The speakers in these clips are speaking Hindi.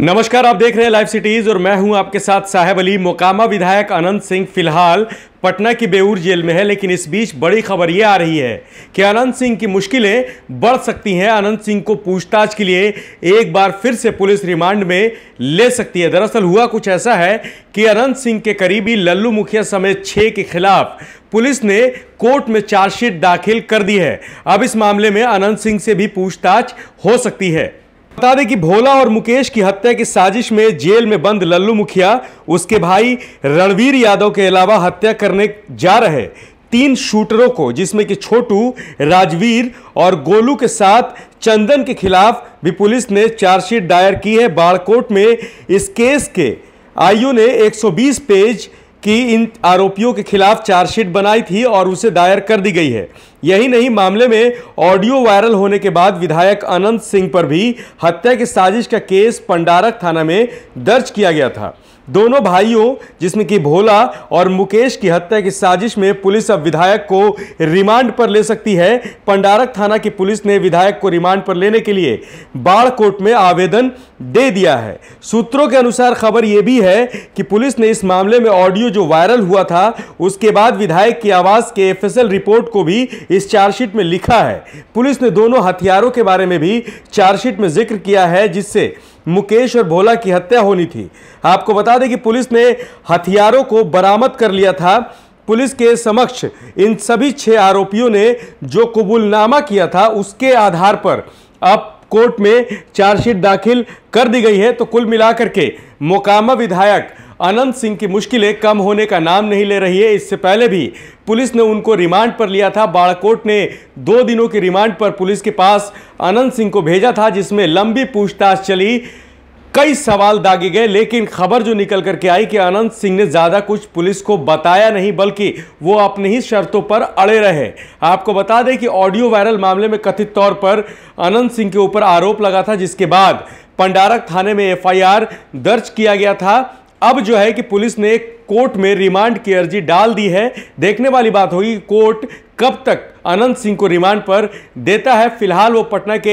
नमस्कार आप देख रहे हैं लाइव सिटीज और मैं हूं आपके साथ साहेब अली मोकामा विधायक अनंत सिंह फिलहाल पटना की बेऊर जेल में है लेकिन इस बीच बड़ी खबर ये आ रही है कि अनंत सिंह की मुश्किलें बढ़ सकती हैं अनंत सिंह को पूछताछ के लिए एक बार फिर से पुलिस रिमांड में ले सकती है दरअसल हुआ कुछ ऐसा है कि अनंत सिंह के करीबी लल्लू मुखिया समेत छः के खिलाफ पुलिस ने कोर्ट में चार्जशीट दाखिल कर दी है अब इस मामले में अनंत सिंह से भी पूछताछ हो सकती है बता दें कि भोला और मुकेश की हत्या की साजिश में जेल में बंद लल्लू मुखिया उसके भाई रणवीर यादव के अलावा हत्या करने जा रहे तीन शूटरों को जिसमें कि छोटू राजवीर और गोलू के साथ चंदन के खिलाफ भी पुलिस ने चार्जशीट दायर की है बाड़कोट में इस केस के आईयू ने 120 पेज कि इन आरोपियों के खिलाफ चार्जशीट बनाई थी और उसे दायर कर दी गई है यही नहीं मामले में ऑडियो वायरल होने के बाद विधायक अनंत सिंह पर भी हत्या की साजिश का केस पंडारक थाना में दर्ज किया गया था दोनों भाइयों जिसमें कि भोला और मुकेश की हत्या की साजिश में पुलिस अब विधायक को रिमांड पर ले सकती है पंडारक थाना की पुलिस ने विधायक को रिमांड पर लेने के लिए बाढ़ कोर्ट में आवेदन दे दिया है सूत्रों के अनुसार खबर यह भी है कि पुलिस ने इस मामले में ऑडियो जो वायरल हुआ था उसके बाद विधायक की आवाज के एफ रिपोर्ट को भी इस चार्जशीट में लिखा है पुलिस ने दोनों हथियारों के बारे में भी चार्जशीट में जिक्र किया है जिससे मुकेश और भोला की हत्या होनी थी आपको बता दें कि पुलिस ने हथियारों को बरामद कर लिया था पुलिस के समक्ष इन सभी छह आरोपियों ने जो कबूलनामा किया था उसके आधार पर अब कोर्ट में चार्जशीट दाखिल कर दी गई है तो कुल मिलाकर के मोकामा विधायक अनंत सिंह की मुश्किलें कम होने का नाम नहीं ले रही है इससे पहले भी पुलिस ने उनको रिमांड पर लिया था बाड़कोट ने दो दिनों के रिमांड पर पुलिस के पास अनंत सिंह को भेजा था जिसमें लंबी पूछताछ चली कई सवाल दागे गए लेकिन खबर जो निकल करके आई कि अनंत सिंह ने ज़्यादा कुछ पुलिस को बताया नहीं बल्कि वो अपनी ही शर्तों पर अड़े रहे आपको बता दें कि ऑडियो वायरल मामले में कथित तौर पर अनंत सिंह के ऊपर आरोप लगा था जिसके बाद पंडारक थाने में एफआईआर दर्ज किया गया था अब जो है कि पुलिस ने कोर्ट में रिमांड की अर्जी डाल दी है देखने वाली बात होगी कोर्ट कब तक अनंत सिंह को रिमांड पर देता है फिलहाल वो पटना के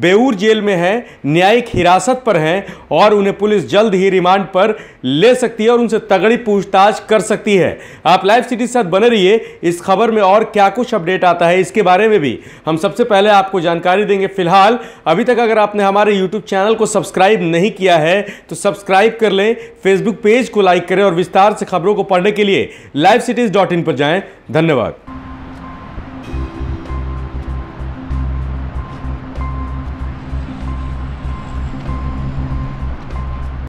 बेऊर जेल में है न्यायिक हिरासत पर हैं और उन्हें पुलिस जल्द ही रिमांड पर ले सकती है और उनसे तगड़ी पूछताछ कर सकती है आप लाइव सिटी के साथ बने रहिए इस खबर में और क्या कुछ अपडेट आता है इसके बारे में भी हम सबसे पहले आपको जानकारी देंगे फिलहाल अभी तक अगर आपने हमारे यूट्यूब चैनल को सब्सक्राइब नहीं किया है तो सब्सक्राइब कर लें फेसबुक पेज को लाइक करें और विस्तार से खबरों को पढ़ने के लिए लाइव सिटीज़ पर जाएँ धन्यवाद